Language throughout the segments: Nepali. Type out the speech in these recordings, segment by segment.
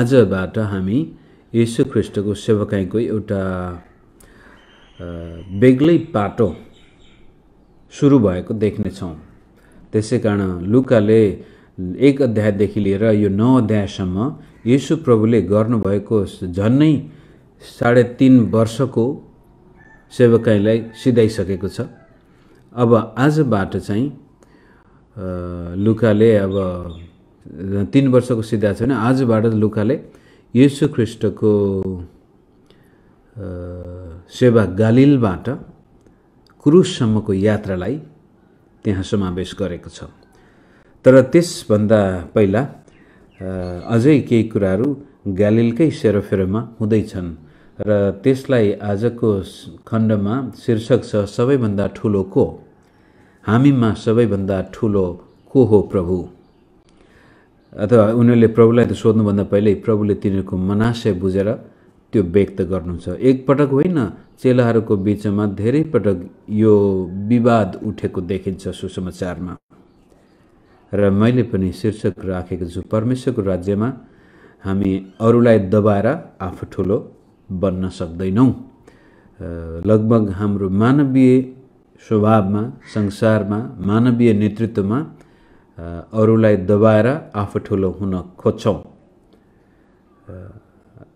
आजबाट हामी यशु ख्रिस्टको सेवकाइको एउटा बेग्लै पाटो सुरु भएको देख्नेछौँ त्यसै कारण लुकाले एक अध्यायदेखि लिएर यो नौ अध्यायसम्म यसु प्रभुले गर्नुभएको झन्नै साढे तिन वर्षको सेवकाइलाई सिधाइसकेको छ अब आजबाट चाहिँ लुकाले अब तिन वर्षको छ छैन आजबाट लुकाले यसु ख्रिस्टको सेवा गालिलबाट क्रुससम्मको यात्रालाई त्यहाँ समावेश गरेको छ तर त्यसभन्दा पहिला अझै केही कुराहरू गालिलकै सेरोफेरोमा हुँदैछन् र त्यसलाई आजको खण्डमा शीर्षक छ सबैभन्दा ठुलो को हामीमा सबैभन्दा ठुलो को हो प्रभु अथवा उनीहरूले प्रभुलाई त सोध्नुभन्दा पहिल्यै प्रभुले तिनीहरूको मनाशय बुझेर त्यो व्यक्त गर्नुहुन्छ एकपटक होइन चेलाहरूको बिचमा धेरै पटक यो विवाद उठेको देखिन्छ सुसमाचारमा र मैले पनि शीर्षक राखेको छु परमेश्वरको राज्यमा हामी अरूलाई दबाएर आफू ठुलो बन्न सक्दैनौँ लगभग हाम्रो मानवीय स्वभावमा संसारमा मानवीय नेतृत्वमा अरूलाई दबाएर आफू ठुलो हुन खोज्छौँ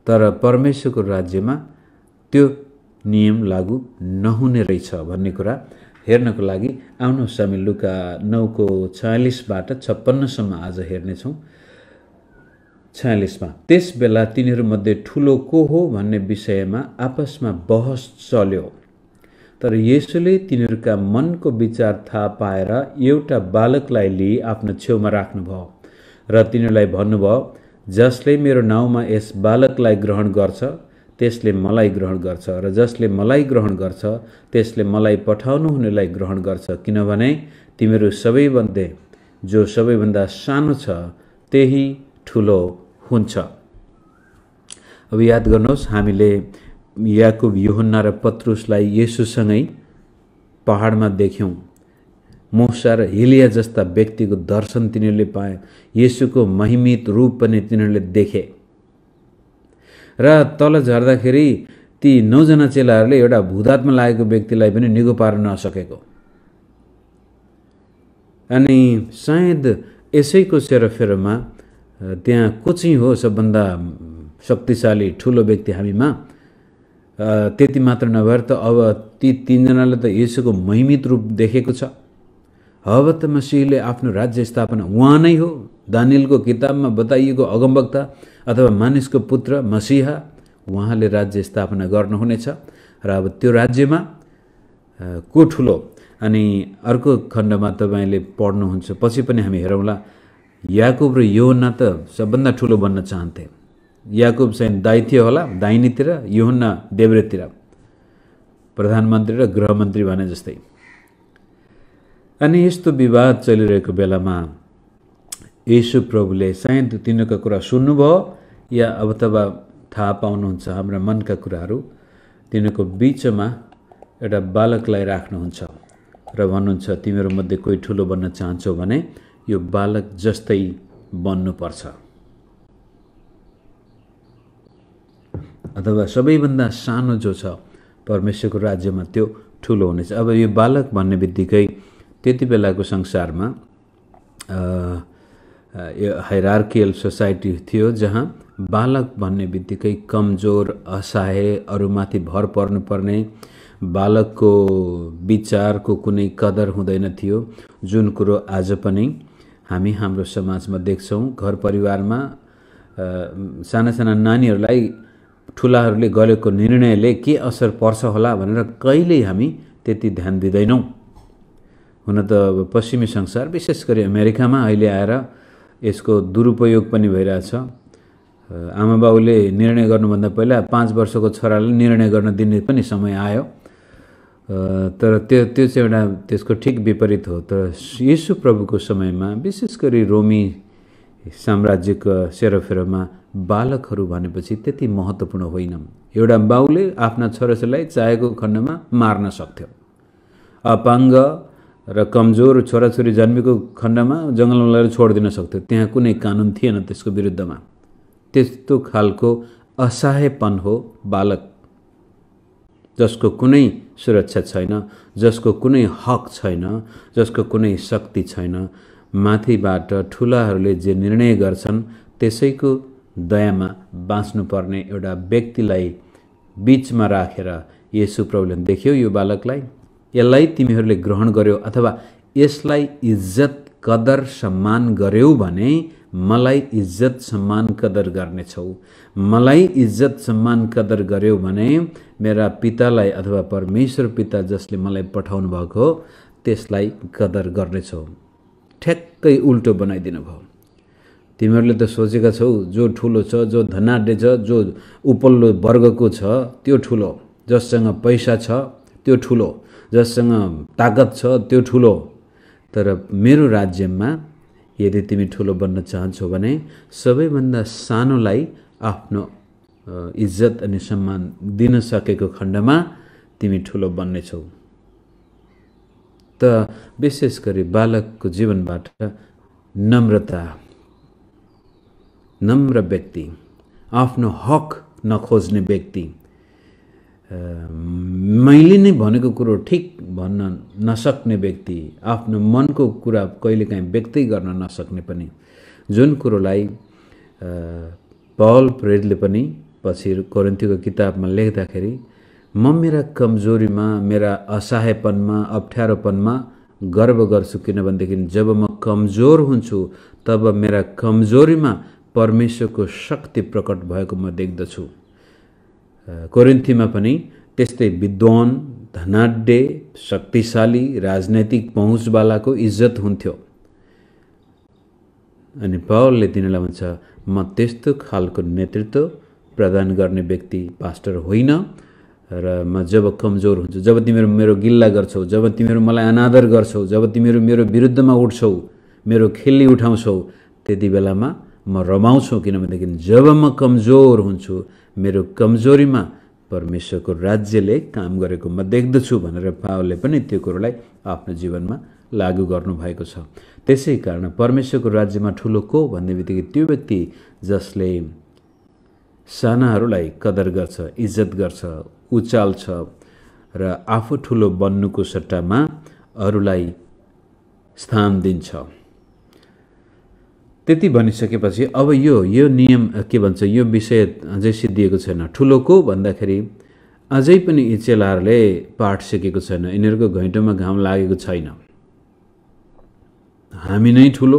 तर परमेश्वरको राज्यमा त्यो नियम लागु नहुने रहेछ भन्ने कुरा हेर्नको लागि आउनुहोस् हामी लुका नौको छयालिसबाट छप्पन्नसम्म आज हेर्नेछौँ छयालिसमा त्यसबेला तिनीहरूमध्ये ठुलो को हो भन्ने विषयमा आपसमा बहस चल्यो तर यसोले तिनीहरूका मनको विचार थाहा पाएर एउटा बालकलाई लिई आफ्नो छेउमा राख्नुभयो र तिनीहरूलाई भन्नुभयो जसले मेरो नाउँमा यस बालकलाई ग्रहण गर्छ त्यसले मलाई ग्रहण गर्छ र जसले मलाई ग्रहण गर्छ त्यसले मलाई पठाउनु हुनेलाई ग्रहण गर्छ किनभने तिमीहरू सबैमध्ये जो सबैभन्दा सानो छ त्यही ठुलो हुन्छ अब याद गर्नुहोस् हामीले याकुब युहन्ना र पत्रुसलाई येसुसँगै पहाडमा देख्यौँ मोसा र हिलिया जस्ता व्यक्तिको दर्शन तिनीहरूले पाए येसुको महिमित रूप पनि तिनीहरूले देखे र तल झर्दाखेरि ती नौजना चेलाहरूले एउटा भूदातमा लागेको व्यक्तिलाई पनि निगो पार्न नसकेको अनि सायद यसैको सेरोफेरोमा त्यहाँ को चाहिँ हो सबभन्दा शक्तिशाली ठुलो व्यक्ति हामीमा त्यति मात्र नभएर त अब ती तिनजनाले त यसोको महिमित रूप देखेको छ अब त मसीहले आफ्नो राज्य स्थापना उहाँ नै हो दानिलको किताबमा बताइएको अगमवक्ता अथवा मानिसको पुत्र मसिहा उहाँले राज्य स्थापना गर्नुहुनेछ र अब त्यो राज्यमा को ठुलो अनि अर्को खण्डमा तपाईँले पढ्नुहुन्छ पछि पनि हामी हेरौँला याकुब र योना त सबभन्दा ठुलो बन्न चाहन्थे याकुब चाहिँ दायित्व होला यो हुन्न देब्रेतिर प्रधानमन्त्री र गृहमन्त्री भने जस्तै अनि यस्तो विवाद चलिरहेको बेलामा यसु प्रभुले सायद तिनीहरूको कुरा सुन्नुभयो या अब तब थाहा पाउनुहुन्छ हाम्रा मनका कुराहरू तिनीहरूको बिचमा एउटा बालकलाई राख्नुहुन्छ र भन्नुहुन्छ तिमीहरूमध्ये कोही ठुलो बन्न चाहन्छौ भने यो बालक जस्तै बन्नुपर्छ अथवा सबैभन्दा सानो जो छ परमेश्वरको राज्यमा त्यो ठुलो हुनेछ अब यो बालक भन्ने बित्तिकै त्यति बेलाको संसारमा यो हैरार्कियल सोसाइटी थियो जहाँ बालक भन्ने बित्तिकै कमजोर असहाय अरूमाथि भर पर्नुपर्ने बालकको विचारको कुनै कदर हुँदैन थियो जुन कुरो आज पनि हामी हाम्रो समाजमा देख्छौँ घर परिवारमा साना साना नानीहरूलाई ठुलाहरूले गरेको निर्णयले के असर पर्छ होला भनेर कहिल्यै हामी त्यति ध्यान दिँदैनौँ हुन त अब पश्चिमी संसार विशेष गरी अमेरिकामा अहिले आएर यसको दुरुपयोग पनि भइरहेछ आमा बाउले निर्णय गर्नुभन्दा पहिला पाँच वर्षको छोराले निर्णय गर्न दिने पनि समय आयो तर त्यो त्यो चाहिँ एउटा त्यसको ठिक विपरीत हो तर यीशु प्रभुको समयमा विशेष गरी रोमी साम्राज्यको सेरोफेरोमा बालकहरू भनेपछि त्यति महत्त्वपूर्ण होइन एउटा बाउले आफ्ना छोराछोरीलाई चाहेको खण्डमा मार्न सक्थ्यो अपाङ्ग र कमजोर छोराछोरी जन्मेको खण्डमा जङ्गलमा लगेर छोडिदिन सक्थ्यो त्यहाँ कुनै कानुन थिएन त्यसको विरुद्धमा त्यस्तो खालको असहायपन हो बालक जसको कुनै सुरक्षा छैन जसको कुनै हक छैन जसको कुनै शक्ति छैन माथिबाट ठुलाहरूले जे निर्णय गर्छन् त्यसैको दयामा बाँच्नुपर्ने एउटा व्यक्तिलाई बिचमा राखेर यसु प्रभुले देख्यो यो बालकलाई यसलाई तिमीहरूले ग्रहण गर्यौ अथवा यसलाई इज्जत कदर सम्मान गर्यौ भने मलाई इज्जत सम्मान कदर गर्नेछौ मलाई इज्जत सम्मान कदर गर्यौ भने मेरा पितालाई अथवा परमेश्वर पिता जसले मलाई पठाउनु भएको त्यसलाई कदर गर्नेछौ ठ्याक्कै उल्टो बनाइदिनु भयो तिमीहरूले त सोचेका छौ जो ठुलो छ जो धनाढ्य छ जो उपल्लो वर्गको छ त्यो ठुलो जससँग पैसा छ त्यो ठुलो जससँग ताकत छ त्यो ठुलो तर मेरो राज्यमा यदि तिमी ठुलो बन्न चाहन्छौ भने सबैभन्दा सानोलाई आफ्नो इज्जत अनि सम्मान दिन सकेको खण्डमा तिमी ठुलो बन्नेछौ त विशेष गरी बालकको जीवनबाट नम्रता नम्र व्यक्ति आफ्नो हक नखोज्ने व्यक्ति मैले नै भनेको कुरो ठिक भन्न नसक्ने व्यक्ति आफ्नो मनको कुरा कहिलेकाहीँ व्यक्तै गर्न नसक्ने पनि जुन कुरोलाई पल प्रेडले पनि पछि कोरेन्थीको किताबमा लेख्दाखेरि म मेरा कमजोरीमा मेरा असहायपनमा अप्ठ्यारोपनमा गर्व गर्छु किनभनेदेखि जब म कमजोर हुन्छु तब मेरा कमजोरीमा परमेश्वरको शक्ति प्रकट भएको म देख्दछु कोरिन्थीमा पनि त्यस्तै विद्वान धनाढ्य शक्तिशाली राजनैतिक पहुँचवालाको इज्जत हुन्थ्यो अनि पावलले तिनीहरूलाई भन्छ म त्यस्तो खालको नेतृत्व प्रदान गर्ने व्यक्ति पास्टर होइन र म जब कमजोर हुन्छु जब तिमीहरू मेरो गिल्ला गर्छौ जब तिमीहरू मलाई अनादर गर्छौ जब तिमीहरू मेरो विरुद्धमा उठ्छौ मेरो खेली उठाउँछौ त्यति बेलामा म रमाउँछु किनभनेदेखि जब म कमजोर हुन्छु मेरो कमजोरीमा परमेश्वरको राज्यले काम गरेको म देख्दछु भनेर पावलले पनि त्यो कुरोलाई आफ्नो जीवनमा लागु गर्नुभएको छ त्यसै कारण परमेश्वरको राज्यमा ठुलो को भन्ने बित्तिकै त्यो व्यक्ति जसले सानाहरूलाई कदर गर्छ इज्जत गर्छ उचाल्छ र आफू ठुलो बन्नुको सट्टामा अरूलाई स्थान दिन्छ त्यति भनिसकेपछि अब यो यो नियम के भन्छ यो विषय अझै सिद्धिएको छैन ठुलो को भन्दाखेरि अझै पनि यी चेलाहरूले पाठ सिकेको छैन यिनीहरूको घैँटोमा घाम लागेको छैन हामी नै ठुलो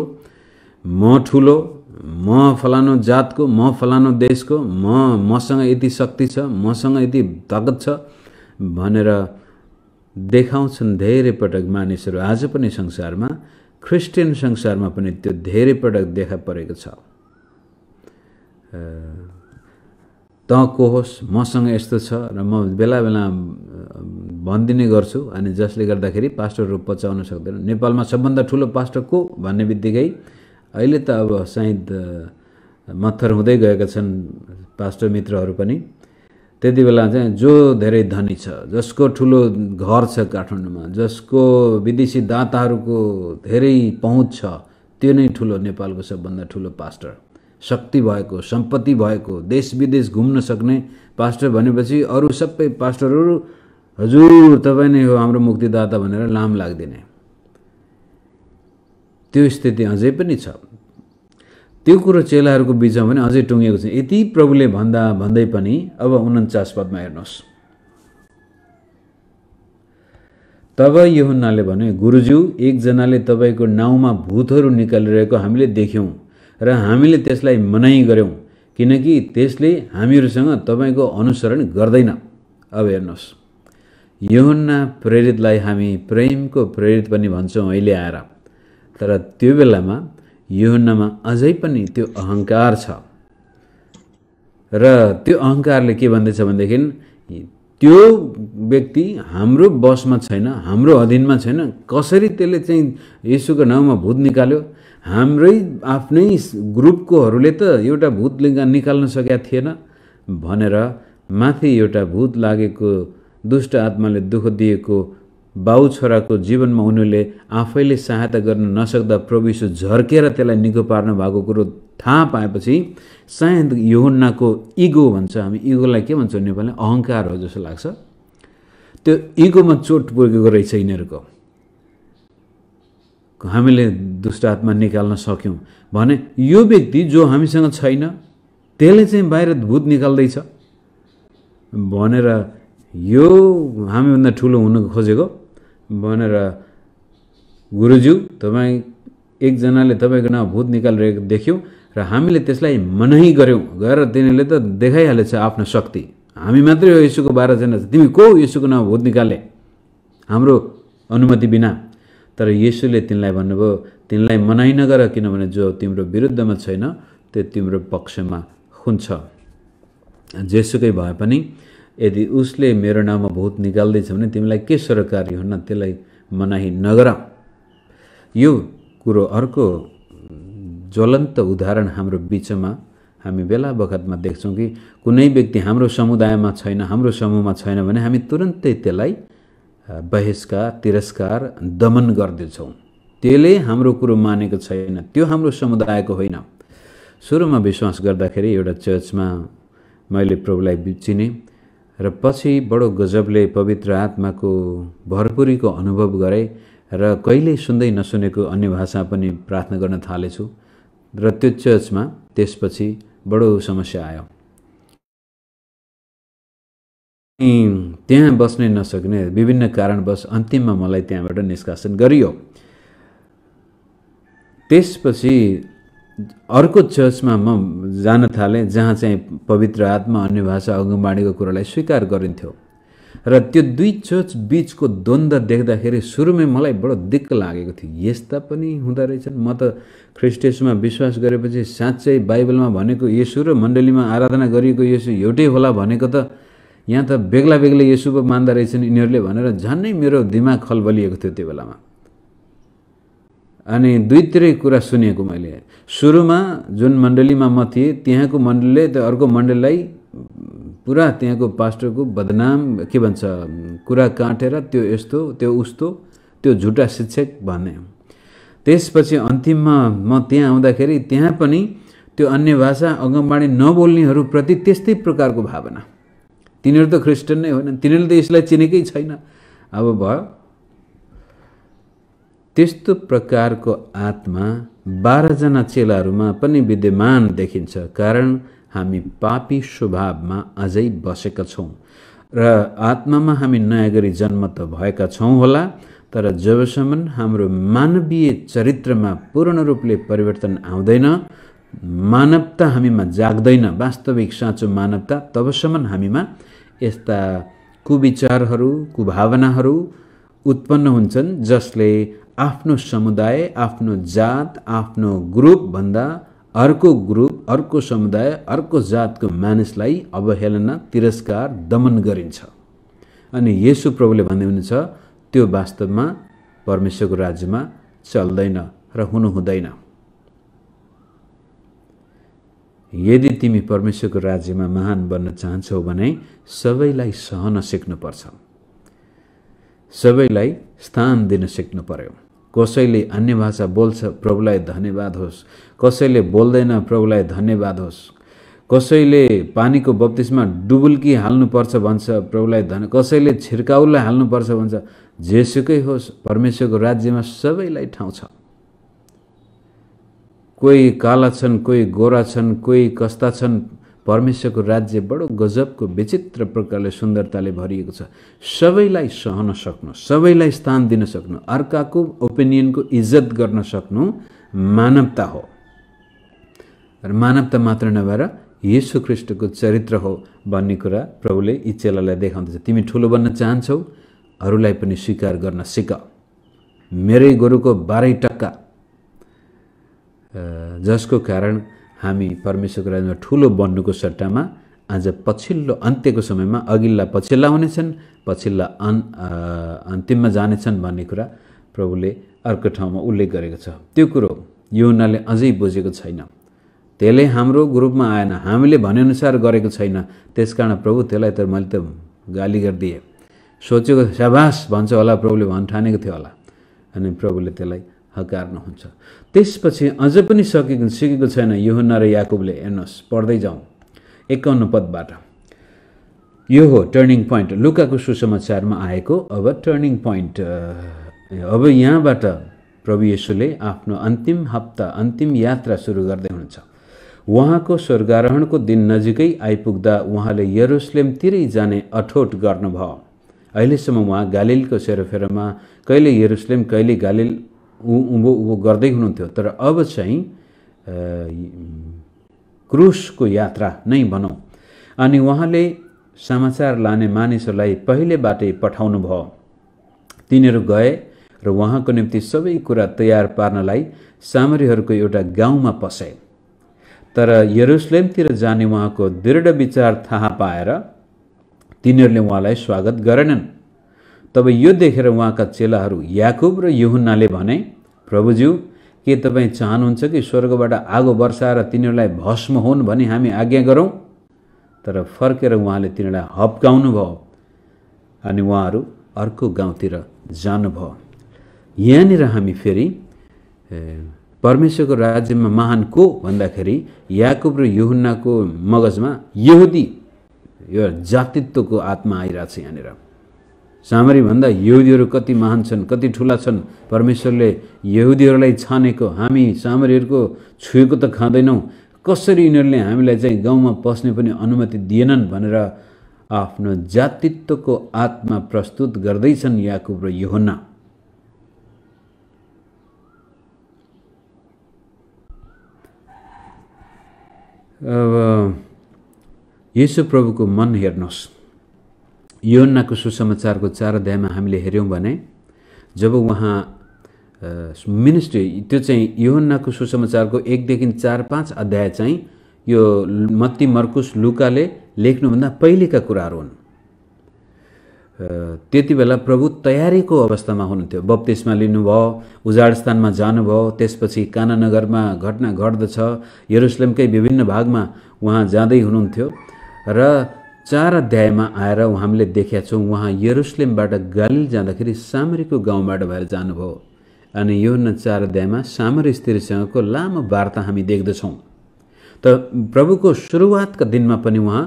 म ठुलो म फलानु जातको म फलानु देशको म मसँग यति शक्ति छ मसँग यति तागत छ भनेर देखाउँछन् धेरै पटक मानिसहरू आज पनि संसारमा क्रिस्चियन संसारमा पनि त्यो धेरै पटक देखा परेको छ त को होस् मसँग यस्तो छ र म बेला बेला भनिदिने गर्छु अनि जसले गर्दाखेरि पास्टरहरू पचाउन सक्दैन नेपालमा सबभन्दा ठुलो पास्टर को भन्ने बित्तिकै अहिले त अब सायद मत्थर हुँदै गएका छन् पास्टर मित्रहरू पनि त्यति बेला चाहिँ जो धेरै धनी छ जसको ठुलो घर छ काठमाडौँमा जसको विदेशी दाताहरूको धेरै पहुँच छ त्यो नै ठुलो नेपालको सबभन्दा ठुलो पास्टर शक्ति भएको सम्पत्ति भएको देश विदेश घुम्न सक्ने पास्टर भनेपछि अरू सबै पास्टरहरू हजुर तपाईँ नै हो हाम्रो मुक्तिदाता भनेर लाम लाग्दिने त्यो स्थिति अझै पनि छ त्यो कुरो चेलाहरूको बिचमा पनि अझै टुङ्गेको छ यति प्रभुले भन्दा भन्दै पनि अब उन्चास पदमा हेर्नुहोस् तब हुन्नाले भन्यो गुरुज्यू एकजनाले तपाईँको नाउँमा भूतहरू निकालिरहेको हामीले देख्यौँ र हामीले त्यसलाई मनाइ गऱ्यौँ किनकि त्यसले हामीहरूसँग तपाईँको अनुसरण गर्दैन अब हेर्नुहोस् यहुन्ना प्रेरितलाई हामी प्रेमको प्रेरित पनि भन्छौँ अहिले आएर तर त्यो बेलामा योहन्नमा अझै पनि त्यो अहङ्कार छ र त्यो अहङ्कारले के भन्दैछ भनेदेखि त्यो व्यक्ति हाम्रो बसमा छैन हाम्रो अधीनमा छैन कसरी त्यसले चाहिँ यसुको नाउँमा भूत निकाल्यो हाम्रै आफ्नै ग्रुपकोहरूले त एउटा भूत निकाल्न सकेका थिएन भनेर माथि एउटा भूत लागेको दुष्ट आत्माले दुःख दिएको बाउ छोराको जीवनमा उनीहरूले आफैले सहायता गर्न नसक्दा प्रविशु झर्केर त्यसलाई निको पार्नु भएको कुरो थाहा पाएपछि सायद योहन्नाको इगो भन्छ हामी इगोलाई के भन्छौँ नेपालमा अहङ्कार हो जस्तो लाग्छ त्यो इगोमा चोट पुगेको रहेछ यिनीहरूको हामीले दुष्ट आत्मा निकाल्न सक्यौँ भने यो व्यक्ति जो हामीसँग छैन त्यसले चाहिँ बाहिर भूत निकाल्दैछ भनेर यो हामीभन्दा ठुलो हुन खोजेको भनेर गुरुज्यू तपाईँ एकजनाले तपाईँको नाउँ भूत निकालिरहेको देख्यो र हामीले त्यसलाई मनै गऱ्यौँ गएर तिनीहरूले त देखाइहालेछ आफ्नो शक्ति हामी मात्रै हो यसुको बाह्रजना तिमी को यसुको नाउँ भूत निकाले हाम्रो अनुमति बिना तर यसुले तिनलाई भन्नुभयो तिनलाई मनाइ नगर किनभने जो तिम्रो विरुद्धमा छैन त्यो तिम्रो पक्षमा हुन्छ जेसुकै भए पनि यदि उसले मेरो नाममा भूत निकाल्दैछ भने तिमीलाई के सरकारी हुन्न त्यसलाई मनाही नगर यो कुरो अर्को ज्वलन्त उदाहरण हाम्रो बिचमा हामी बेला बखतमा देख्छौँ कि कुनै व्यक्ति हाम्रो समुदायमा छैन हाम्रो समूहमा छैन भने हामी तुरन्तै त्यसलाई बहिष्कार तिरस्कार दमन गर्दैछौँ त्यसले हाम्रो कुरो मानेको छैन त्यो हाम्रो समुदायको होइन सुरुमा विश्वास गर्दाखेरि एउटा चर्चमा मैले प्रभुलाई चिनेँ र पछि बडो गजबले पवित्र आत्माको भरपुरीको अनुभव गरे र कहिल्यै सुन्दै नसुनेको अन्य भाषा पनि प्रार्थना गर्न थालेछु र त्यो चर्चमा त्यसपछि बडो समस्या आयो त्यहाँ बस्नै नसक्ने विभिन्न कारणवश अन्तिममा मलाई त्यहाँबाट निष्कासन गरियो त्यसपछि अर्को चर्चमा म जान थालेँ जहाँ चाहिँ पवित्र आत्मा अन्य भाषा अगमबाणीको कुरालाई स्वीकार गरिन्थ्यो र त्यो दुई चर्च बिचको द्वन्द देख्दाखेरि सुरुमै मलाई बडो दिक्क लागेको थियो यस्ता पनि हुँदो रहेछन् म त ख्रिस्टेसमा विश्वास गरेपछि साँच्चै बाइबलमा भनेको यसु र मण्डलीमा आराधना गरिएको यसु एउटै होला भनेको त यहाँ त बेग्ला बेग्लै यसु पो मान्दो रहेछन् यिनीहरूले भनेर झन्नै मेरो दिमाग खलबलिएको थियो त्यो बेलामा अनि दुई कुरा सुनेको मैले सुरुमा जुन मण्डलीमा म थिएँ त्यहाँको मण्डलीले त्यो अर्को मण्डलीलाई पुरा त्यहाँको पास्टरको बदनाम के भन्छ कुरा काटेर त्यो यस्तो त्यो उस्तो त्यो झुटा शिक्षक भने त्यसपछि अन्तिममा म त्यहाँ आउँदाखेरि त्यहाँ पनि त्यो अन्य भाषा अङ्गनवाडी नबोल्नेहरूप्रति त्यस्तै प्रकारको भावना तिनीहरू त क्रिस्चियन नै होइन तिनीहरूले त यसलाई चिनेकै छैन अब भयो त्यस्तो प्रकारको आत्मा बाह्रजना चेलाहरूमा पनि विद्यमान देखिन्छ कारण हामी पापी स्वभावमा अझै बसेका छौँ र आत्मामा हामी नयाँ गरी जन्म त भएका छौँ होला तर जबसम्म हाम्रो मानवीय चरित्रमा पूर्ण रूपले परिवर्तन आउँदैन मानवता हामीमा जाग्दैन वास्तविक साँचो मानवता तबसम्म हामीमा यस्ता कुविचारहरू कुभावनाहरू उत्पन्न हुन्छन् जसले आफ्नो समुदाय आफ्नो जात आफ्नो ग्रुपभन्दा अर्को ग्रुप अर्को समुदाय अर्को जातको मानिसलाई अवहेलना तिरस्कार दमन गरिन्छ अनि यसो प्रभुले भन्दै हुनुहुन्छ त्यो वास्तवमा परमेश्वरको राज्यमा चल्दैन र हुनु हुँदैन यदि तिमी परमेश्वरको राज्यमा महान बन्न चाहन्छौ भने सबैलाई सहन सिक्नुपर्छ सबैलाई स्थान दिन सिक्नु पर्यो कसैले अन्य भाषा बोल्छ प्रभुलाई धन्यवाद होस् कसैले बोल्दैन प्रभुलाई धन्यवाद होस् कसैले पानीको बत्तिसमा डुबुल्की हाल्नुपर्छ भन्छ प्रभुलाई धन कसैले छिर्काउलाई हाल्नुपर्छ भन्छ जेसुकै होस् परमेश्वरको राज्यमा सबैलाई ठाउँ छ कोही काला छन् कोही गोरा छन् कोही कस्ता छन् परमेश्वरको राज्य बडो गजबको विचित्र प्रकारले सुन्दरताले भरिएको छ सबैलाई सहन सक्नु सबैलाई स्थान दिन सक्नु अर्काको ओपिनियनको इज्जत गर्न सक्नु मानवता हो र मानवता मात्र नभएर येसु ख्रिस्टको चरित्र हो भन्ने कुरा प्रभुले यी चेलालाई देखाउँदैछ तिमी ठुलो बन्न चाहन्छौ अरूलाई पनि स्वीकार गर्न सिक मेरै गोरुको बाह्रै टक्का जसको कारण हामी परमेश्वरको राज्यमा ठुलो बन्नुको सट्टामा आज पछिल्लो अन्त्यको समयमा अघिल्ला पछिल्ला हुनेछन् पछिल्ला अन् अन्तिममा जानेछन् भन्ने कुरा प्रभुले अर्को ठाउँमा उल्लेख गरेको छ त्यो कुरो यो उनीहरूले अझै बुझेको छैन त्यसले हाम्रो ग्रुपमा आएन हामीले भनेअनुसार गरेको छैन त्यस कारण प्रभु त्यसलाई त मैले त गाली गरिदिएँ सोचेको स्याबास भन्छ होला प्रभुले भन ठानेको थियो होला अनि प्रभुले त्यसलाई हकार्नुहुन्छ त्यसपछि अझ पनि सकेको सिकेको छैन योहन्ना र याकुबले हेर्नुहोस् पढ्दै जाउँ एकाउन्न पदबाट यो हो टर्निङ पोइन्ट लुकाको सुसमाचारमा आएको अब टर्निङ पोइन्ट अब यहाँबाट प्रभु यशुले आफ्नो अन्तिम हप्ता अन्तिम यात्रा सुरु गर्दै हुनुहुन्छ उहाँको स्वर्गारोहणको दिन नजिकै आइपुग्दा उहाँले यरुसलेमतिरै जाने अठोट गर्नुभयो अहिलेसम्म उहाँ गालिलको सेरोफेरोमा कहिले यरुसलेम कहिले गालिल उँभो उँभो गर्दै हुनुहुन्थ्यो तर अब चाहिँ क्रुसको यात्रा नै भनौँ अनि उहाँले समाचार लाने मानिसहरूलाई पहिलेबाटै पठाउनु भयो तिनीहरू गए र उहाँको निम्ति सबै कुरा तयार पार्नलाई सामरीहरूको एउटा गाउँमा पसे तर यरुसलेमतिर जाने उहाँको दृढ विचार थाहा पाएर तिनीहरूले उहाँलाई स्वागत गरेनन् तब यो देखेर उहाँका चेलाहरू याकुब र युहुन्नाले भने प्रभुज्यू के तपाईँ चाहनुहुन्छ कि स्वर्गबाट आगो वर्षाएर तिनीहरूलाई भस्म हुन् भने हामी आज्ञा गरौँ तर फर्केर उहाँले तिनीहरूलाई हप्काउनु भयो अनि उहाँहरू अर्को गाउँतिर जानुभयो यहाँनिर हामी फेरि परमेश्वरको राज्यमा महान को भन्दाखेरि याकुब र युहुन्नाको मगजमा यहुदी यो जातित्वको आत्मा आइरहेको छ यहाँनिर सामरीभन्दा यहुदीहरू कति महान छन् कति ठुला छन् परमेश्वरले यहुदीहरूलाई छानेको हामी सामरीहरूको छुएको त खाँदैनौँ कसरी यिनीहरूले हामीलाई चाहिँ गाउँमा पस्ने पनि अनुमति दिएनन् भनेर आफ्नो जातित्वको आत्मा प्रस्तुत गर्दैछन् याकुब र योहन्ना अब यसो प्रभुको मन हेर्नुहोस् योन्नाको सुसमाचारको चार अध्यायमा हामीले हेऱ्यौँ भने जब उहाँ मिनिस्ट्री त्यो चाहिँ योहन्नाको सुसमाचारको एकदेखि चार पाँच अध्याय चाहिँ यो मत्ती मर्कुस लुकाले लेख्नुभन्दा पहिलेका कुराहरू हुन् त्यति बेला प्रभु तयारीको अवस्थामा हुनुहुन्थ्यो बप्तिसमा लिनुभयो उजाड स्थानमा जानुभयो त्यसपछि कानानगरमा घटना घट्दछ यरुसलेमकै विभिन्न भागमा उहाँ जाँदै हुनुहुन्थ्यो र चार अध्यायमा आएर हामीले देखेका छौँ उहाँ यरुसलेमबाट गालिल जाँदाखेरि सामरीको गाउँबाट भएर जानुभयो अनि यो न चार अध्यायमा सामरी स्त्रीसँगको लामो वार्ता हामी देख्दछौँ त प्रभुको सुरुवातका दिनमा पनि उहाँ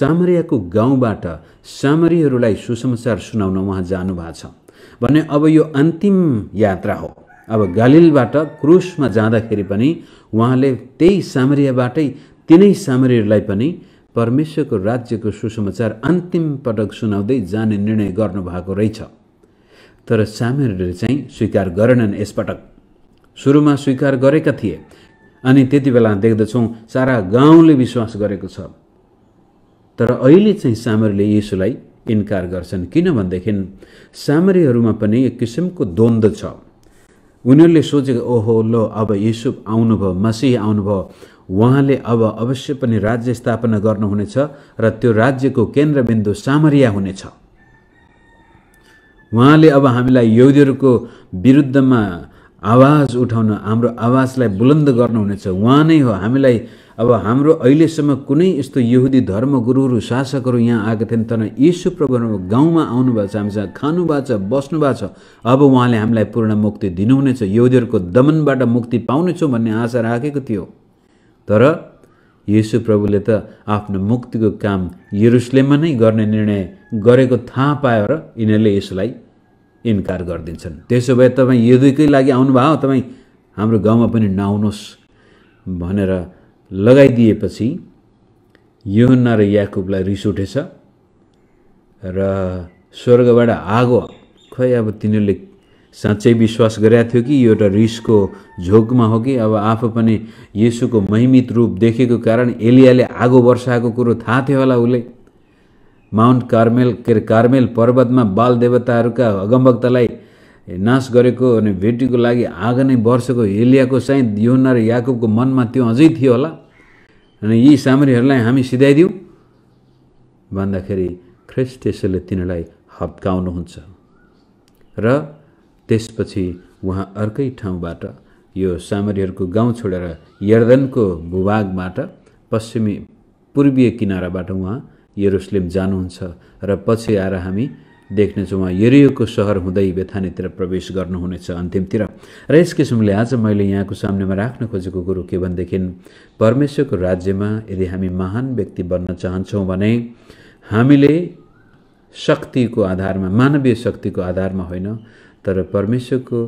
सामरियाको गाउँबाट सामरीहरूलाई सुसमाचार सुनाउन उहाँ जानुभएको छ भने अब यो अन्तिम यात्रा हो अब गालिलबाट क्रुसमा जाँदाखेरि पनि उहाँले त्यही सामरियाबाटै तिनै सामरीहरूलाई पनि परमेश्वरको राज्यको सुसमाचार अन्तिम पटक सुनाउँदै जाने निर्णय गर्नुभएको रहेछ तर सामेरले चाहिँ स्वीकार गरेनन् यसपटक सुरुमा स्वीकार गरेका थिए अनि त्यति बेला देख्दछौँ सारा गाउँले विश्वास गरेको छ तर अहिले चाहिँ सामरीले यसुलाई इन्कार गर्छन् किनभनेदेखि सामरीहरूमा पनि एक किसिमको द्वन्द्व छ उनीहरूले सोचेको ओहो लो अब यसु आउनुभयो मसिह आउनुभयो उहाँले अब अवश्य पनि राज्य स्थापना गर्नुहुनेछ र त्यो राज्यको केन्द्रबिन्दु सामरिया हुनेछ उहाँले अब हामीलाई यौदीहरूको विरुद्धमा आवाज उठाउन हाम्रो आवाजलाई बुलन्द गर्नुहुनेछ उहाँ नै हो हामीलाई अब हाम्रो अहिलेसम्म कुनै यस्तो यहुदी धर्मगुरुहरू शासकहरू यहाँ आएका थिएन तर यीशु प्रभु गाउँमा आउनुभएको छ हामीसँग खानु छ बस्नु भएको छ अब उहाँले हामीलाई पूर्ण मुक्ति दिनुहुनेछ यहुदीहरूको दमनबाट मुक्ति पाउनेछौँ भन्ने आशा राखेको थियो तर यसु प्रभुले त आफ्नो मुक्तिको काम यरुसलेममा नै गर्ने निर्णय गरेको थाहा पाएर यिनीहरूले यसलाई इन्कार गरिदिन्छन् त्यसो भए तपाईँ यदुकै लागि आउनुभयो तपाईँ हाम्रो गाउँमा पनि नआउनुहोस् भनेर लगाइदिएपछि योहन्ना र याकुबलाई रिस उठेछ र स्वर्गबाट आगो खै अब तिनीहरूले साँच्चै विश्वास गरेका थियो कि यो एउटा रिसको झोकमा हो कि अब आफू पनि येसुको महिमित रूप देखेको कारण एलियाले आगो वर्षाएको कुरो थाहा थियो होला उसले माउन्ट कार्मेल के अरे कार्मेल पर्वतमा बाल देवताहरूका अगमभक्तलाई नाश गरेको अनि भेटीको लागि आगो नै वर्षको एलियाको चाहिँ योना र याकुबको मनमा त्यो अझै थियो होला अनि यी सामग्रीहरूलाई हामी सिधाइदिउँ भन्दाखेरि ख्रिस्टेसले तिनीहरूलाई हप्काउनुहुन्छ र त्यसपछि उहाँ अर्कै ठाउँबाट यो सामरीहरूको गाउँ छोडेर यर्दनको भूभागबाट पश्चिमी पूर्वीय किनाराबाट उहाँ यरुसलेम जानुहुन्छ र पछि आएर हामी देख्नेछौँ उहाँ यरियोको सहर हुँदै बेथानीतिर प्रवेश गर्नुहुनेछ अन्तिमतिर र यस किसिमले आज मैले यहाँको सामनेमा राख्न खोजेको कुरो के भनेदेखि परमेश्वरको राज्यमा यदि हामी महान व्यक्ति बन्न चाहन्छौँ भने हामीले शक्तिको आधारमा मानवीय शक्तिको आधारमा होइन तर परमेश्वरको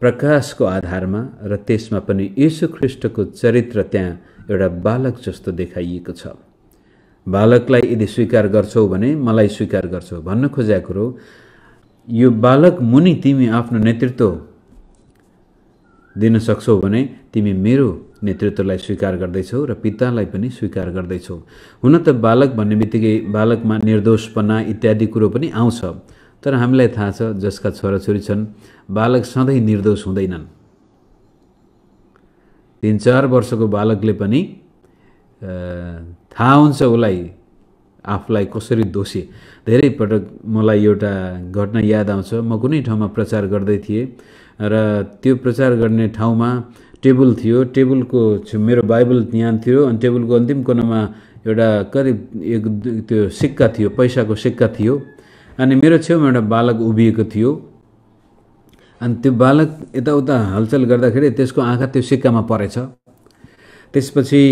प्रकाशको आधारमा र त्यसमा पनि ख्रिष्टको चरित्र त्यहाँ एउटा बालक जस्तो देखाइएको छ बालकलाई यदि स्वीकार गर्छौ भने मलाई स्वीकार गर्छौ भन्न खोजेको कुरो यो बालक मुनि तिमी आफ्नो नेतृत्व दिन सक्छौ भने तिमी मेरो नेतृत्वलाई स्वीकार गर्दैछौ र पितालाई पनि स्वीकार गर्दैछौ हुन त बालक भन्ने बित्तिकै बालकमा निर्दोषपना इत्यादि कुरो पनि आउँछ तर हामीलाई थाहा छ जसका छोराछोरी छन् बालक सधैँ निर्दोष हुँदैनन् तिन चार वर्षको बालकले पनि थाहा हुन्छ उसलाई आफूलाई कसरी दोषी धेरै पटक मलाई एउटा घटना याद आउँछ म कुनै ठाउँमा प्रचार गर्दै थिएँ र त्यो प्रचार गर्ने ठाउँमा टेबल थियो टेबलको मेरो बाइबल यहाँ थियो अनि टेबलको अन्तिम कोनामा एउटा करिब एक त्यो सिक्का थियो पैसाको सिक्का थियो अनि मेरो छेउमा एउटा बालक उभिएको थियो अनि त्यो बालक यताउता हलचल गर्दाखेरि त्यसको आँखा त्यो सिक्कामा परेछ त्यसपछि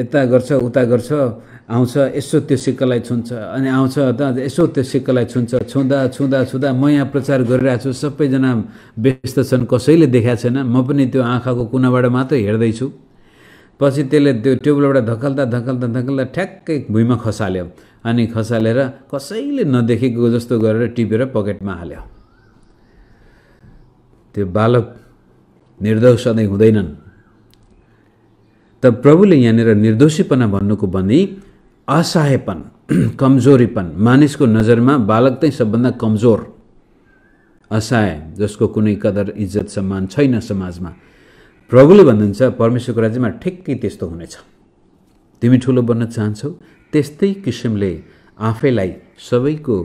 यता गर्छ उता गर्छ आउँछ यसो त्यो सिक्कालाई छुन्छ अनि आउँछ त यसो त्यो सिक्कालाई छुन्छ छुँदा छुँदा छुँदा म यहाँ प्रचार गरिरहेको छु सबैजना व्यस्त छन् कसैले देखाएको छैन म पनि त्यो आँखाको कुनाबाट मात्रै हेर्दैछु पछि त्यसले त्यो टेबलबाट धकल्दा धकल्दा धकल्दा ठ्याक्कै भुइँमा खसाल्यो अनि खसालेर कसैले नदेखेको जस्तो गरेर टिपेर पकेटमा हाल्यो त्यो बालक निर्दोष सधैँ हुँदैनन् त प्रभुले यहाँनिर निर्दोषीपना भन्नुको भने असहायपन कमजोरीपन मानिसको नजरमा बालक चाहिँ सबभन्दा कमजोर असहाय जसको कुनै कदर इज्जत सम्मान छैन समाजमा प्रभुले भन्नुहुन्छ परमेश्वरको राज्यमा ठिक्कै त्यस्तो हुनेछ तिमी ठुलो बन्न चाहन्छौ त्यस्तै किसिमले आफैलाई सबैको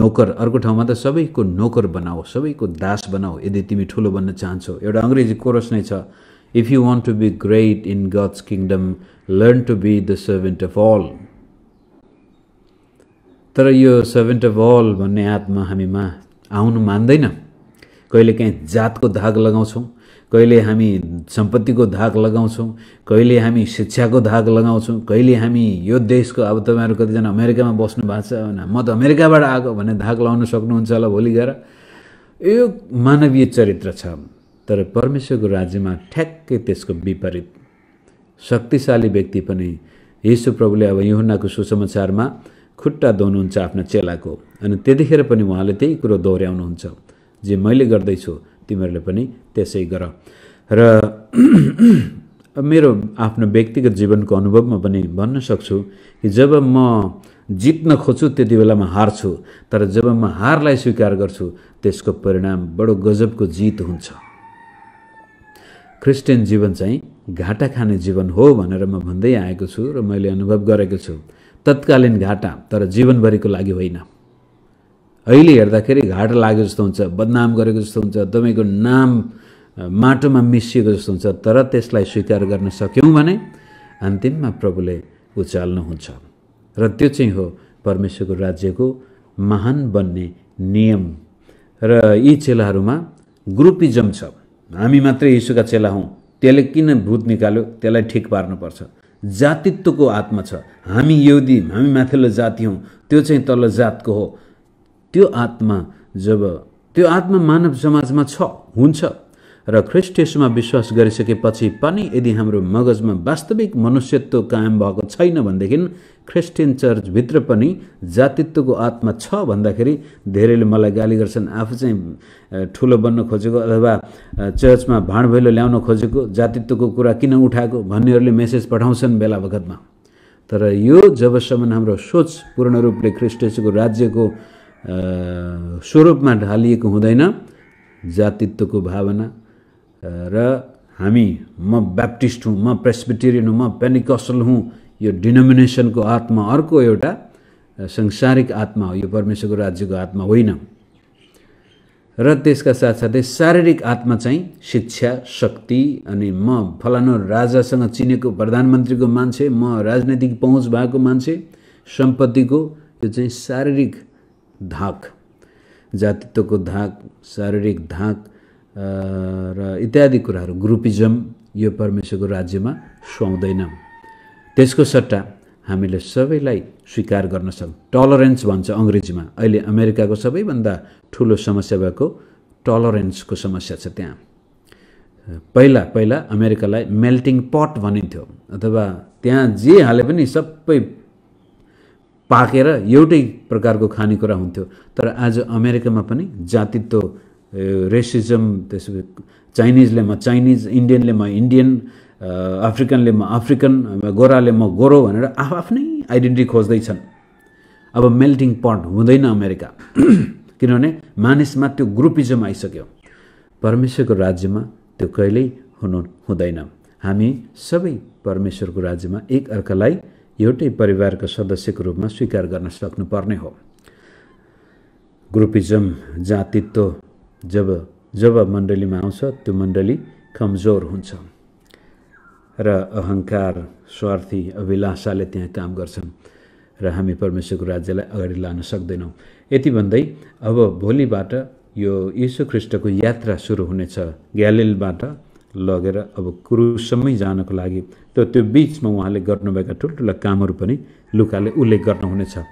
नोकर अर्को ठाउँमा त सबैको नोकर बनाऊ सबैको दास बनाऊ यदि तिमी ठुलो बन्न चाहन्छौ एउटा अङ्ग्रेजी कोरस नै छ if you want to be great in God's kingdom learn to be the servant of all तर यो सर्भेन्ट अफ अल भन्ने आत्मा हामीमा आउनु मान्दैन कहिलेकाहीँ जातको धाग लगाउँछौँ कहिले हामी सम्पत्तिको धाक लगाउँछौँ कहिले हामी शिक्षाको धाक लगाउँछौँ कहिले हामी यो देशको अब तपाईँहरू कतिजना अमेरिकामा बस्नु भएको छ म त अमेरिकाबाट आएको भने धाक लगाउन सक्नुहुन्छ होला भोलि गएर यो मानवीय चरित्र छ तर परमेश्वरको राज्यमा ठ्याक्कै त्यसको विपरीत शक्तिशाली व्यक्ति पनि यसो प्रभुले अब युहनाको सुसमाचारमा खुट्टा धुनुहुन्छ आफ्नो चेलाको अनि त्यतिखेर पनि उहाँले त्यही कुरो दोहोऱ्याउनुहुन्छ जे मैले गर्दैछु तिमीहरूले पनि त्यसै गर र मेरो आफ्नो व्यक्तिगत जीवनको अनुभवमा पनि भन्न सक्छु कि जब म जित्न खोज्छु त्यति बेला म हार्छु तर जब म हारलाई स्वीकार गर्छु त्यसको परिणाम बडो गजबको जित हुन्छ क्रिस्चियन जीवन चाहिँ घाटा खाने जीवन हो भनेर म भन्दै आएको छु र मैले अनुभव गरेको छु तत्कालीन घाटा तर जीवनभरिको लागि होइन अहिले हेर्दाखेरि घाट लागेको जस्तो हुन्छ बदनाम गरेको जस्तो हुन्छ तपाईँको नाम माटोमा मिसिएको जस्तो हुन्छ तर त्यसलाई स्वीकार गर्न सक्यौँ भने अन्तिममा प्रभुले उचाल्नुहुन्छ र त्यो चाहिँ हो परमेश्वरको राज्यको महान बन्ने नियम र यी चेलाहरूमा ग्रुपिजम छ हामी मात्रै यीशुका चेला हौँ त्यसले किन भूत निकाल्यो त्यसलाई ठिक पार्नुपर्छ जातित्वको आत्मा छ हामी दिन हामी माथिल्लो जाति हौँ त्यो चाहिँ तल्लो जातको हो त्यो आत्मा जब त्यो आत्मा मानव समाजमा छ हुन्छ र ख्रिस्ट विश्वास गरिसकेपछि पनि यदि हाम्रो मगजमा वास्तविक मनुष्यत्व कायम भएको छैन भनेदेखि ख्रिस्टियन चर्चभित्र पनि जातित्वको आत्मा छ भन्दाखेरि धेरैले मलाई गाली गर्छन् आफू चाहिँ ठुलो बन्न खोजेको अथवा चर्चमा भाँड भैलो ल्याउन खोजेको जातित्वको कुरा किन उठाएको भन्नेहरूले मेसेज पठाउँछन् बेला बखतमा तर यो जबसम्म हाम्रो सोच पूर्ण रूपले ख्रिस्टको राज्यको स्वरूपमा ढालिएको हुँदैन जातित्वको भावना र हामी म ब्याप्टिस्ट हुँ म प्रेस्पिटेरियन हुँ म पेनिकसल हुँ यो डिनोमिनेसनको आत्मा अर्को एउटा संसारिक आत्मा हो यो परमेश्वरको राज्यको आत्मा होइन र त्यसका साथसाथै शारीरिक आत्मा चाहिँ शिक्षा शक्ति अनि म फलानु राजासँग चिनेको प्रधानमन्त्रीको मान्छे म राजनैतिक पहुँच भएको मान्छे सम्पत्तिको यो चाहिँ शारीरिक धाक जातित्वको धाक शारीरिक धाक र इत्यादि कुराहरू ग्रुपिजम यो परमेश्वरको राज्यमा सुहाउँदैन त्यसको सट्टा हामीले सबैलाई स्वीकार गर्न सक् टलरेन्स भन्छ अङ्ग्रेजीमा अहिले अमेरिकाको सबैभन्दा ठुलो समस्या भएको टलरेन्सको समस्या छ त्यहाँ पहिला पहिला अमेरिकालाई मेल्टिङ पट भनिन्थ्यो अथवा त्यहाँ जे हाले पनि सबै पाकेर एउटै प्रकारको खानेकुरा हुन्थ्यो तर आज अमेरिकामा पनि जातित्व रेसिजम त्यसपछि चाइनिजले म चाइनिज इन्डियनले म इन्डियन अफ्रिकनले म अफ्रिकन गोराले म गोरो भनेर आफ आफ्नै आइडेन्टिटी खोज्दैछन् अब मेल्टिङ पट हुँदैन अमेरिका किनभने मानिसमा त्यो ग्रुपिजम आइसक्यो परमेश्वरको राज्यमा त्यो कहिल्यै हुनु हुँदैन हामी सबै परमेश्वरको राज्यमा एक अर्कालाई एउटै परिवारको सदस्यको रूपमा स्वीकार गर्न सक्नुपर्ने हो ग्रुपिजम जातित्व जब जब मण्डलीमा आउँछ त्यो मण्डली कमजोर हुन्छ र अहङ्कार स्वार्थी अभिलाषाले त्यहाँ काम गर्छन् र हामी परमेश्वरको राज्यलाई अगाडि लान सक्दैनौँ यति भन्दै अब भोलिबाट यो यीशु ख्रिस्टको यात्रा सुरु हुनेछ ग्यालिलबाट लगेर अब क्रुससम्मै जानको लागि त त्यो बिचमा उहाँले गर्नुभएका ठुल्ठुला कामहरू पनि लुकाले उल्लेख गर्नुहुनेछ